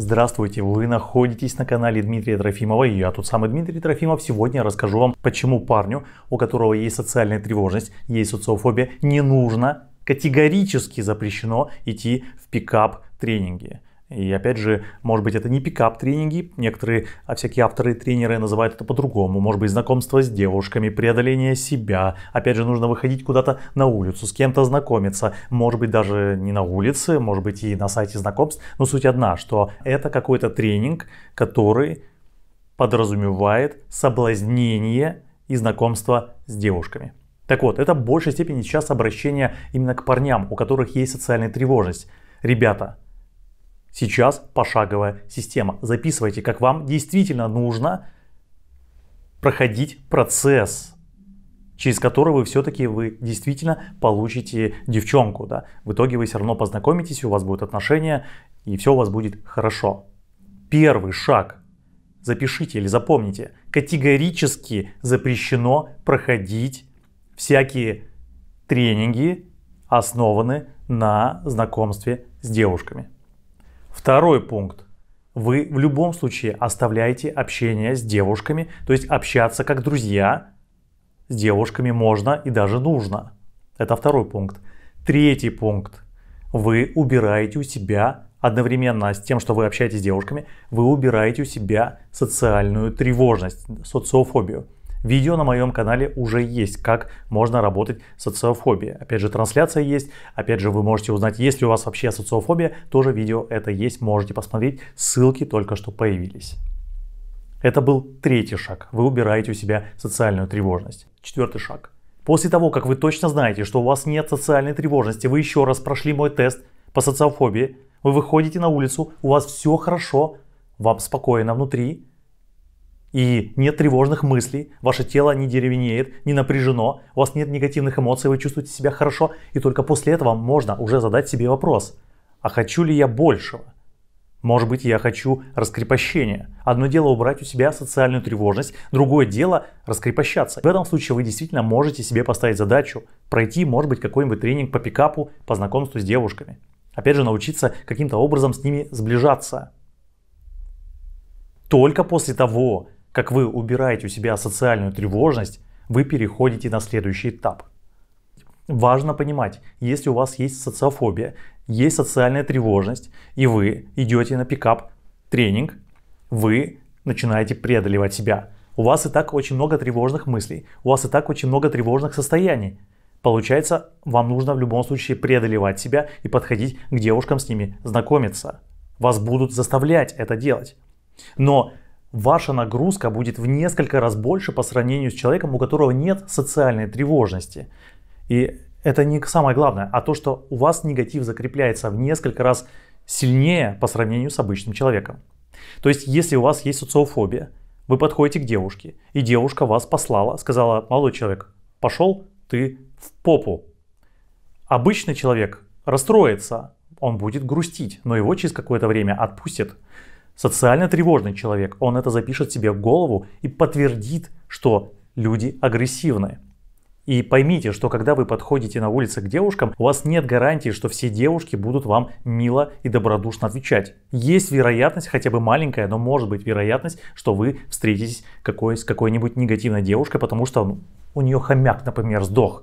Здравствуйте, вы находитесь на канале Дмитрия Трофимова и я тут самый Дмитрий Трофимов. Сегодня я расскажу вам, почему парню, у которого есть социальная тревожность, есть социофобия, не нужно, категорически запрещено идти в пикап тренинги. И опять же, может быть, это не пикап-тренинги, некоторые а всякие авторы и тренеры называют это по-другому. Может быть, знакомство с девушками, преодоление себя. Опять же, нужно выходить куда-то на улицу, с кем-то знакомиться. Может быть, даже не на улице, может быть, и на сайте знакомств. Но суть одна, что это какой-то тренинг, который подразумевает соблазнение и знакомство с девушками. Так вот, это в большей степени сейчас обращение именно к парням, у которых есть социальная тревожность. Ребята, Сейчас пошаговая система. Записывайте, как вам действительно нужно проходить процесс, через который вы все-таки вы действительно получите девчонку. Да? В итоге вы все равно познакомитесь, у вас будут отношения, и все у вас будет хорошо. Первый шаг. Запишите или запомните. Категорически запрещено проходить всякие тренинги, основанные на знакомстве с девушками. Второй пункт. Вы в любом случае оставляете общение с девушками, то есть общаться как друзья с девушками можно и даже нужно. Это второй пункт. Третий пункт. Вы убираете у себя одновременно с тем, что вы общаетесь с девушками, вы убираете у себя социальную тревожность, социофобию. Видео на моем канале уже есть, как можно работать с социофобией. Опять же, трансляция есть, опять же, вы можете узнать, есть ли у вас вообще социофобия, тоже видео это есть, можете посмотреть, ссылки только что появились. Это был третий шаг. Вы убираете у себя социальную тревожность. Четвертый шаг. После того, как вы точно знаете, что у вас нет социальной тревожности, вы еще раз прошли мой тест по социофобии, вы выходите на улицу, у вас все хорошо, вам спокойно внутри, и нет тревожных мыслей, ваше тело не деревенеет, не напряжено, у вас нет негативных эмоций, вы чувствуете себя хорошо, и только после этого можно уже задать себе вопрос, а хочу ли я большего? Может быть, я хочу раскрепощения. Одно дело убрать у себя социальную тревожность, другое дело раскрепощаться. В этом случае вы действительно можете себе поставить задачу пройти, может быть, какой-нибудь тренинг по пикапу, по знакомству с девушками. Опять же, научиться каким-то образом с ними сближаться. Только после того, как вы убираете у себя социальную тревожность, вы переходите на следующий этап. Важно понимать, если у вас есть социофобия, есть социальная тревожность, и вы идете на пикап тренинг, вы начинаете преодолевать себя. У вас и так очень много тревожных мыслей, у вас и так очень много тревожных состояний. Получается, вам нужно в любом случае преодолевать себя и подходить к девушкам с ними знакомиться. Вас будут заставлять это делать. Но ваша нагрузка будет в несколько раз больше по сравнению с человеком, у которого нет социальной тревожности. И это не самое главное, а то, что у вас негатив закрепляется в несколько раз сильнее по сравнению с обычным человеком. То есть, если у вас есть социофобия, вы подходите к девушке, и девушка вас послала, сказала, молодой человек, пошел ты в попу. Обычный человек расстроится, он будет грустить, но его через какое-то время отпустит. Социально тревожный человек, он это запишет себе в голову и подтвердит, что люди агрессивны. И поймите, что когда вы подходите на улице к девушкам, у вас нет гарантии, что все девушки будут вам мило и добродушно отвечать. Есть вероятность, хотя бы маленькая, но может быть вероятность, что вы встретитесь какой, с какой-нибудь негативной девушкой, потому что ну, у нее хомяк, например, сдох.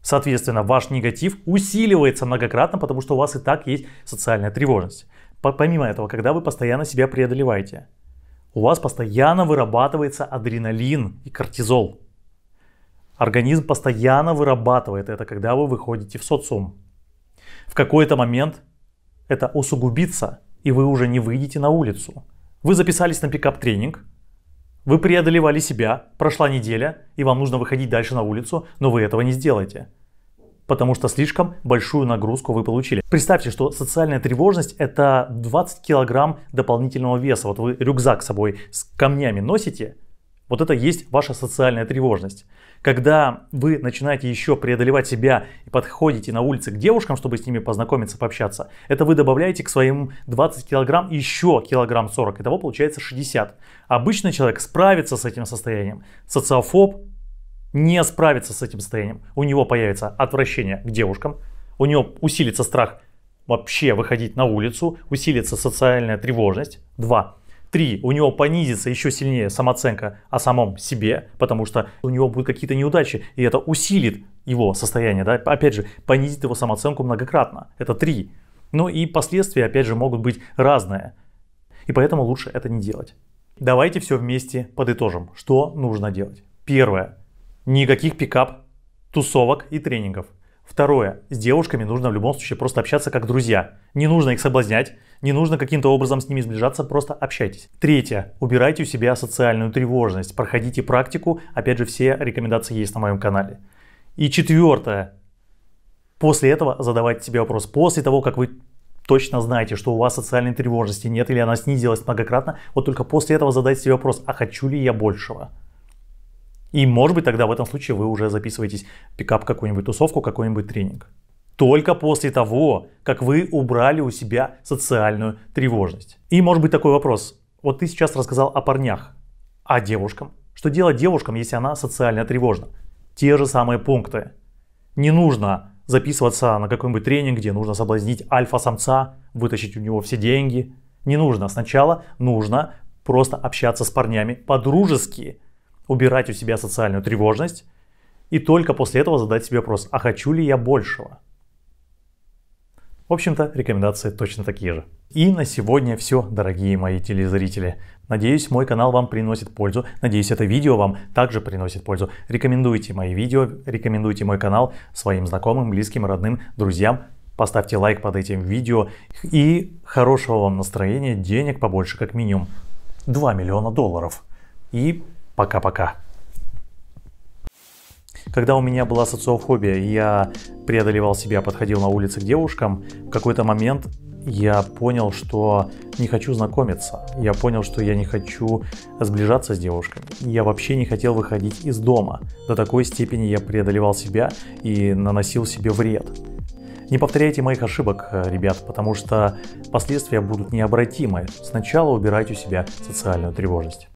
Соответственно, ваш негатив усиливается многократно, потому что у вас и так есть социальная тревожность. Помимо этого, когда вы постоянно себя преодолеваете, у вас постоянно вырабатывается адреналин и кортизол. Организм постоянно вырабатывает это, когда вы выходите в социум. В какой-то момент это усугубится, и вы уже не выйдете на улицу. Вы записались на пикап-тренинг, вы преодолевали себя, прошла неделя, и вам нужно выходить дальше на улицу, но вы этого не сделаете – потому что слишком большую нагрузку вы получили. Представьте, что социальная тревожность это 20 килограмм дополнительного веса. Вот вы рюкзак с собой с камнями носите, вот это есть ваша социальная тревожность. Когда вы начинаете еще преодолевать себя и подходите на улице к девушкам, чтобы с ними познакомиться, пообщаться, это вы добавляете к своим 20 килограмм еще килограмм 40. И того получается 60. Обычный человек справится с этим состоянием. Социофоб не справится с этим состоянием. У него появится отвращение к девушкам, у него усилится страх вообще выходить на улицу, усилится социальная тревожность. Два. Три. У него понизится еще сильнее самооценка о самом себе, потому что у него будут какие-то неудачи, и это усилит его состояние, да, опять же, понизит его самооценку многократно. Это три. Ну и последствия, опять же, могут быть разные. И поэтому лучше это не делать. Давайте все вместе подытожим, что нужно делать. Первое. Никаких пикап, тусовок и тренингов. Второе. С девушками нужно в любом случае просто общаться как друзья. Не нужно их соблазнять, не нужно каким-то образом с ними сближаться, просто общайтесь. Третье. Убирайте у себя социальную тревожность, проходите практику, опять же все рекомендации есть на моем канале. И четвертое. После этого задавайте себе вопрос. После того, как вы точно знаете, что у вас социальной тревожности нет или она снизилась многократно, вот только после этого задайте себе вопрос, а хочу ли я большего? И, может быть, тогда в этом случае вы уже записываетесь в пикап какую-нибудь тусовку, какой-нибудь тренинг. Только после того, как вы убрали у себя социальную тревожность. И, может быть, такой вопрос. Вот ты сейчас рассказал о парнях, а девушкам? Что делать девушкам, если она социально тревожна? Те же самые пункты. Не нужно записываться на какой-нибудь тренинг, где нужно соблазнить альфа-самца, вытащить у него все деньги. Не нужно. Сначала нужно просто общаться с парнями по-дружески, убирать у себя социальную тревожность и только после этого задать себе вопрос, а хочу ли я большего? В общем-то, рекомендации точно такие же. И на сегодня все, дорогие мои телезрители. Надеюсь, мой канал вам приносит пользу. Надеюсь, это видео вам также приносит пользу. Рекомендуйте мои видео, рекомендуйте мой канал своим знакомым, близким, родным, друзьям. Поставьте лайк под этим видео. И хорошего вам настроения, денег побольше, как минимум 2 миллиона долларов. И Пока-пока. Когда у меня была социофобия, я преодолевал себя, подходил на улице к девушкам, в какой-то момент я понял, что не хочу знакомиться. Я понял, что я не хочу сближаться с девушками. Я вообще не хотел выходить из дома. До такой степени я преодолевал себя и наносил себе вред. Не повторяйте моих ошибок, э, ребят, потому что последствия будут необратимы. Сначала убирайте у себя социальную тревожность.